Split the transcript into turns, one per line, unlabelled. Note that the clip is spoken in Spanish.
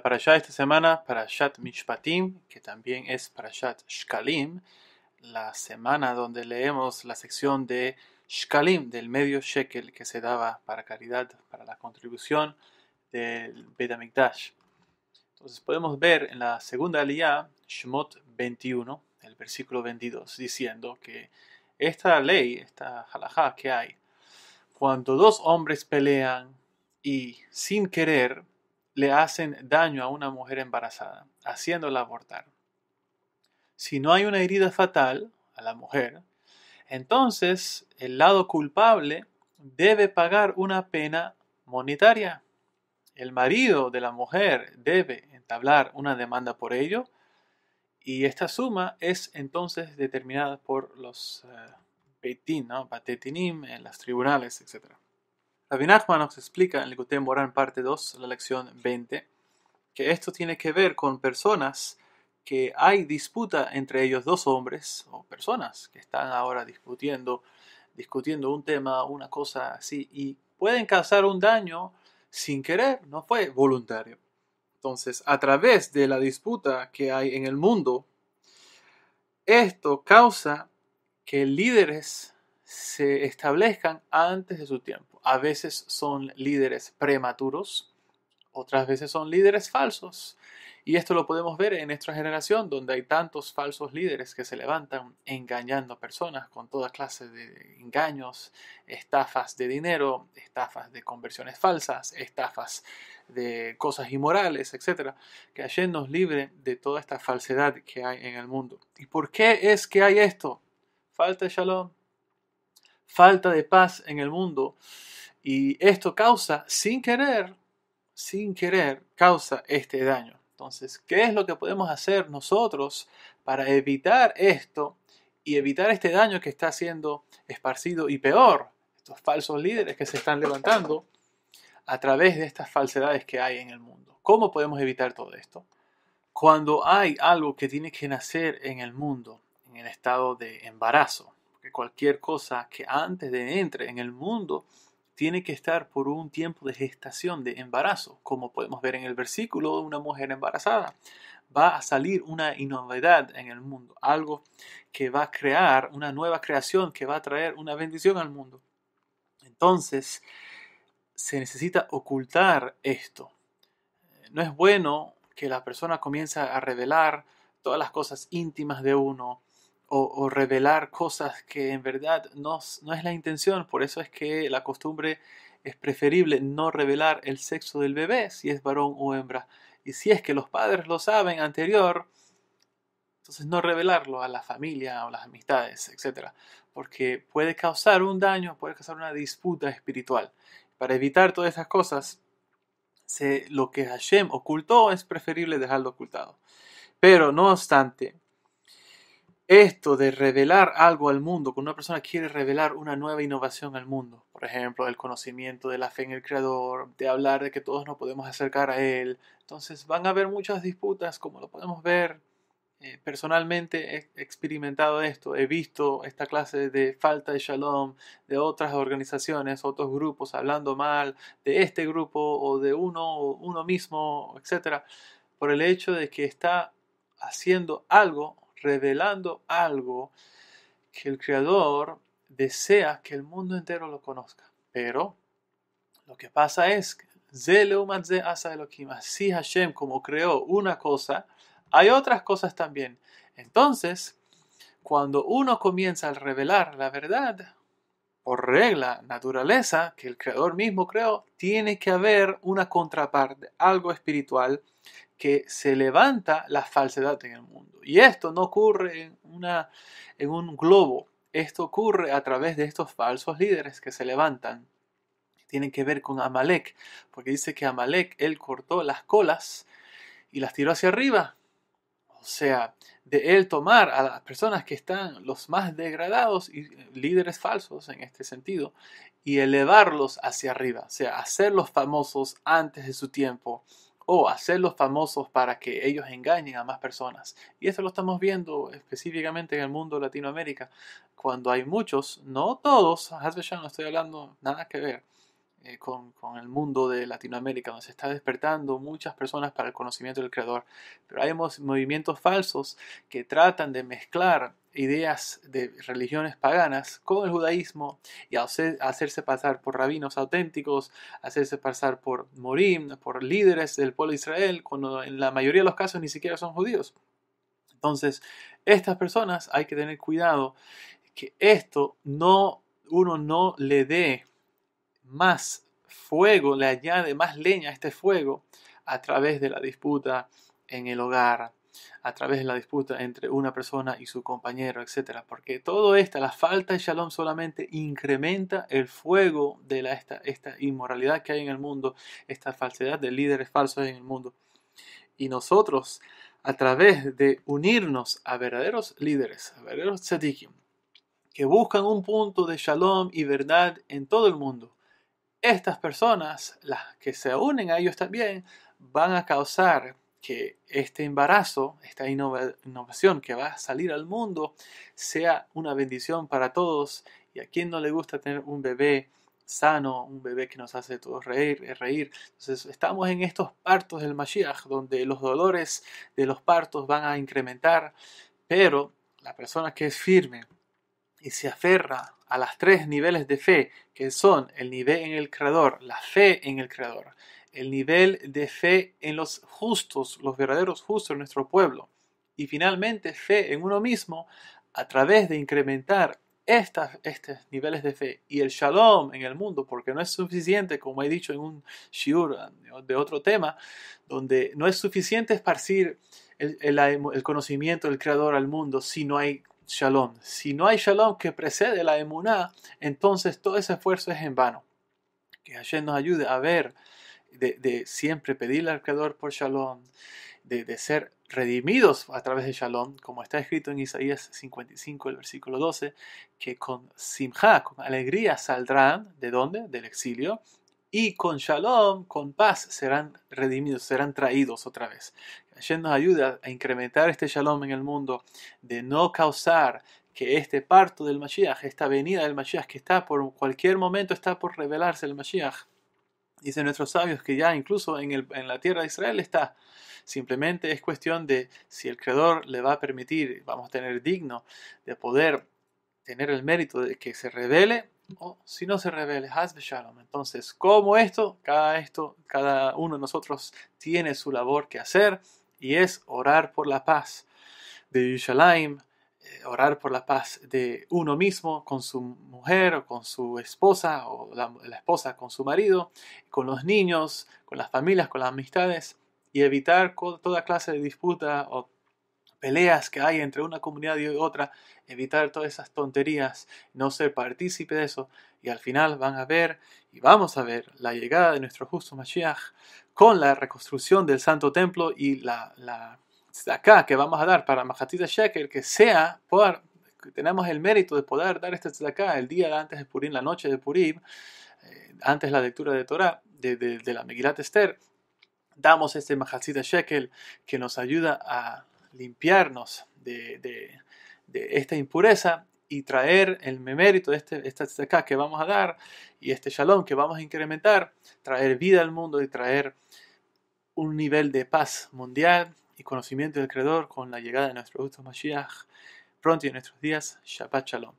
para esta semana, para Parashat Mishpatim, que también es para Parashat Shkalim, la semana donde leemos la sección de Shkalim, del medio shekel que se daba para caridad, para la contribución del Betamikdash. Entonces podemos ver en la segunda aliyah, Shmot 21, el versículo 22, diciendo que esta ley, esta halajá que hay, cuando dos hombres pelean y sin querer le hacen daño a una mujer embarazada, haciéndola abortar. Si no hay una herida fatal a la mujer, entonces el lado culpable debe pagar una pena monetaria. El marido de la mujer debe entablar una demanda por ello y esta suma es entonces determinada por los patetinim eh, en las tribunales, etc. La nos explica en el Guten Morán parte 2, la lección 20, que esto tiene que ver con personas que hay disputa entre ellos dos hombres o personas que están ahora discutiendo, discutiendo un tema, una cosa así, y pueden causar un daño sin querer, no fue voluntario. Entonces, a través de la disputa que hay en el mundo, esto causa que líderes se establezcan antes de su tiempo. A veces son líderes prematuros, otras veces son líderes falsos. Y esto lo podemos ver en nuestra generación, donde hay tantos falsos líderes que se levantan engañando a personas con toda clase de engaños, estafas de dinero, estafas de conversiones falsas, estafas de cosas inmorales, etc. Que ayer nos libre de toda esta falsedad que hay en el mundo. ¿Y por qué es que hay esto? Falta shalom falta de paz en el mundo y esto causa, sin querer, sin querer, causa este daño. Entonces, ¿qué es lo que podemos hacer nosotros para evitar esto y evitar este daño que está siendo esparcido y peor, estos falsos líderes que se están levantando a través de estas falsedades que hay en el mundo? ¿Cómo podemos evitar todo esto? Cuando hay algo que tiene que nacer en el mundo, en el estado de embarazo, cualquier cosa que antes de entre en el mundo tiene que estar por un tiempo de gestación, de embarazo, como podemos ver en el versículo de una mujer embarazada. Va a salir una novedad en el mundo, algo que va a crear una nueva creación, que va a traer una bendición al mundo. Entonces, se necesita ocultar esto. No es bueno que la persona comience a revelar todas las cosas íntimas de uno, o, revelar cosas que en verdad no, es la intención. Por eso es que la costumbre es preferible no revelar el sexo del bebé si es varón o hembra. Y si es que los padres lo saben anterior, entonces no revelarlo a la familia o las amistades, etc. Porque puede causar un daño, puede causar una disputa espiritual. Para evitar todas esas cosas, lo que Hashem ocultó es preferible dejarlo ocultado. Pero no obstante, esto de revelar algo al mundo, cuando una persona quiere revelar una nueva innovación al mundo, por ejemplo, el conocimiento de la fe en el Creador, de hablar de que todos nos podemos acercar a Él, entonces van a haber muchas disputas, como lo podemos ver. Eh, personalmente he experimentado esto, he visto esta clase de falta de shalom de otras organizaciones, otros grupos hablando mal de este grupo o de uno, o uno mismo, etcétera, por el hecho de que está haciendo algo revelando algo que el Creador desea que el mundo entero lo conozca. Pero lo que pasa es que Hashem, como creó una cosa, hay otras cosas también. Entonces, cuando uno comienza a revelar la verdad, por regla, naturaleza, que el creador mismo creó, tiene que haber una contraparte, algo espiritual que se levanta la falsedad en el mundo. Y esto no ocurre en, en un globo, esto ocurre a través de estos falsos líderes que se levantan. Tienen que ver con Amalek, porque dice que Amalek, él cortó las colas y las tiró hacia arriba o sea, de él tomar a las personas que están los más degradados y eh, líderes falsos en este sentido y elevarlos hacia arriba, o sea, hacerlos famosos antes de su tiempo o hacerlos famosos para que ellos engañen a más personas. Y eso lo estamos viendo específicamente en el mundo Latinoamérica, cuando hay muchos, no todos, ya no estoy hablando nada que ver, eh, con, el mundo de Latinoamérica, donde se está despertando muchas personas para el conocimiento del Creador. Pero hay movimientos falsos que tratan de mezclar ideas de religiones paganas con el judaísmo y hacerse pasar por rabinos auténticos, hacerse pasar por morim, por líderes del pueblo de Israel, cuando en la mayoría de los casos ni siquiera son judíos. Entonces, estas personas hay que tener cuidado que esto no uno no le dé más fuego, le añade más leña a este fuego a través de la disputa en el hogar, a través de la disputa entre una persona y su compañero, etcétera Porque todo esto, la falta de shalom solamente incrementa el fuego de esta, esta inmoralidad que hay en el mundo, esta falsedad de líderes falsos en el mundo. Y nosotros, a través de unirnos a verdaderos líderes, a verdaderos tzadikim, que buscan un punto de shalom y verdad en todo el mundo, estas personas, las que se unen a ellos también, van a causar que este embarazo, esta innovación que va a salir al mundo, sea una bendición para todos. Y a quién no le gusta tener un bebé sano, un bebé que nos hace todos reír, eh, reír. Entonces estamos en estos partos del Mashiach, donde los dolores de los partos van a incrementar, pero la persona que es firme y se aferra a los tres niveles de fe, que son el nivel en el Creador, la fe en el Creador, el nivel de fe en los justos, los verdaderos justos de nuestro pueblo, y finalmente fe en uno mismo a través de incrementar estas, estos niveles de fe y el shalom en el mundo, porque no es suficiente, como he dicho en un shiur de otro tema, donde no es suficiente esparcir el conocimiento del Creador al mundo si no hay shalom. Si no hay shalom que precede la emuná, entonces todo ese esfuerzo es en vano. Que Hashem nos ayude a ver, de, siempre pedirle al Creador por shalom, de, ser redimidos a través de shalom, como está escrito en Isaías 55, el versículo 12, que con simja, con alegría saldrán, ¿de dónde? Del exilio, y con shalom, con paz, serán redimidos, serán traídos otra vez. Hashem nos ayuda a incrementar este shalom en el mundo, de no causar que este parto del Mashiach, esta venida del Mashiach, que está por cualquier momento, está por revelarse el Mashiach. Dicen nuestros sabios que ya incluso en, el, en la tierra de Israel está. Simplemente es cuestión de si el Creador le va a permitir, vamos a tener digno de poder tener el mérito de que se revele o si no se revele, Hasbe Shalom. Entonces, como esto, cada, esto, cada uno de nosotros tiene su labor que hacer y es orar por la paz de Yerushalayim, eh, orar por la paz de uno mismo con su mujer o con su esposa o la, la, esposa con su marido, con los niños, con las familias, con las amistades y evitar toda clase de disputa o peleas que hay entre una comunidad y otra, evitar todas esas tonterías, no ser partícipe de eso y al final van a ver y vamos a ver la llegada de nuestro justo Mashiach con la reconstrucción del Santo Templo y la, la que vamos a dar para Mahatita Shekel, que sea, por, tenemos el mérito de poder dar esta acá el día antes de Purim, la noche de Purim, antes eh, antes la lectura de Torah, de, la Megilat Esther, damos este Mahatita Shekel que nos ayuda a limpiarnos de esta impureza y traer el memérito, este, esta este acá que vamos a dar y este shalom que vamos a incrementar, traer vida al mundo y traer un nivel de paz mundial y conocimiento del Creador con la llegada de nuestro justo Mashiach pronto y en nuestros días. Shabbat Shalom.